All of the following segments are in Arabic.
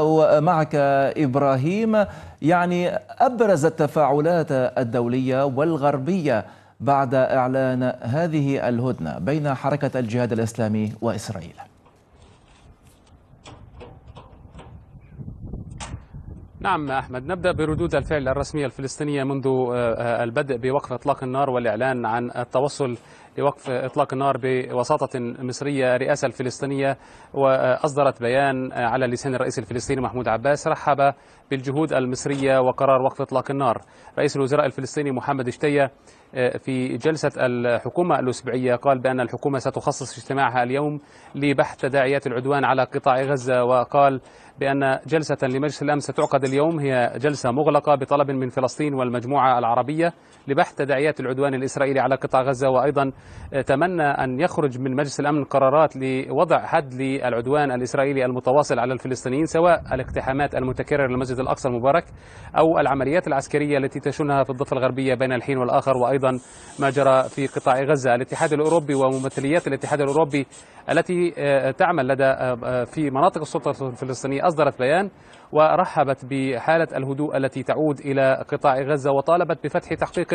ومعك إبراهيم يعني أبرز التفاعلات الدولية والغربية بعد إعلان هذه الهدنة بين حركة الجهاد الإسلامي وإسرائيل نعم أحمد نبدأ بردود الفعل الرسمية الفلسطينية منذ آه، آه، البدء بوقف إطلاق النار والإعلان عن التوصل لوقف إطلاق النار بوساطة مصرية رئاسة الفلسطينية وأصدرت بيان على لسان الرئيس الفلسطيني محمود عباس رحب بالجهود المصرية وقرار وقف إطلاق النار رئيس الوزراء الفلسطيني محمد شتية آه، في جلسة الحكومة الأسبوعية قال بأن الحكومة ستخصص اجتماعها اليوم لبحث تداعيات العدوان على قطاع غزة وقال بأن جلسة لمجلس الأمن ستعقد اليوم هي جلسة مغلقة بطلب من فلسطين والمجموعة العربية لبحث تداعيات العدوان الإسرائيلي على قطاع غزة وأيضا تمنى أن يخرج من مجلس الأمن قرارات لوضع حد للعدوان الإسرائيلي المتواصل على الفلسطينيين سواء الاقتحامات المتكررة للمسجد الأقصى المبارك أو العمليات العسكرية التي تشنها في الضفة الغربية بين الحين والآخر وأيضا ما جرى في قطاع غزة الاتحاد الأوروبي وممثليات الاتحاد الأوروبي التي آه، تعمل لدى آه، آه، في مناطق السلطة الفلسطينية أصدرت بيان ورحبت بحالة الهدوء التي تعود إلى قطاع غزة وطالبت بفتح تحقيق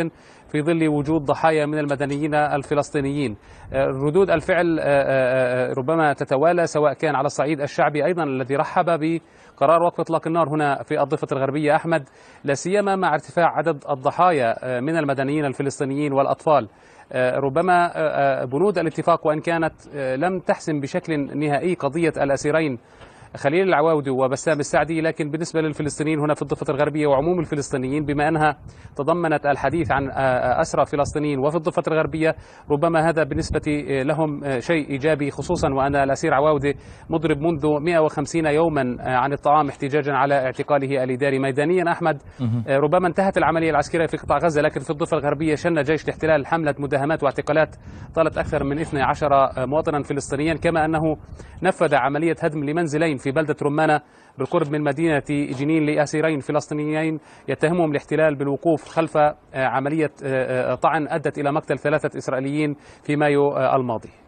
في ظل وجود ضحايا من المدنيين الفلسطينيين آه، ردود الفعل آه، آه، ربما تتوالى سواء كان على الصعيد الشعبي أيضا الذي رحب بقرار وقف اطلاق النار هنا في الضفه الغربيه احمد لا سيما مع ارتفاع عدد الضحايا من المدنيين الفلسطينيين والاطفال ربما بنود الاتفاق وان كانت لم تحسم بشكل نهائي قضيه الاسيرين خليل العواودي وبسام السعدي لكن بالنسبة للفلسطينيين هنا في الضفة الغربية وعموم الفلسطينيين بما أنها تضمنت الحديث عن آه، آه، أسرى فلسطينيين وفي الضفة الغربية ربما هذا بالنسبة آه، لهم شيء إيجابي خصوصا وأن الأسير عواودي مضرب منذ 150 يوما عن الطعام احتجاجا على اعتقاله الإداري ميدانيا أحمد ربما انتهت العملية العسكرية في قطاع غزة لكن في الضفة الغربية شن جيش الاحتلال حملة مداهمات واعتقالات طالت أكثر من 12 مواطنا فلسطينيا كما أنه نفذ عملية هدم لمنزلين في بلدة رمانة بالقرب من مدينة جنين لأسيرين فلسطينيين يتهمهم الاحتلال بالوقوف خلف عملية آه، آه، طعن أدت إلى مقتل ثلاثة إسرائيليين في مايو آه، الماضي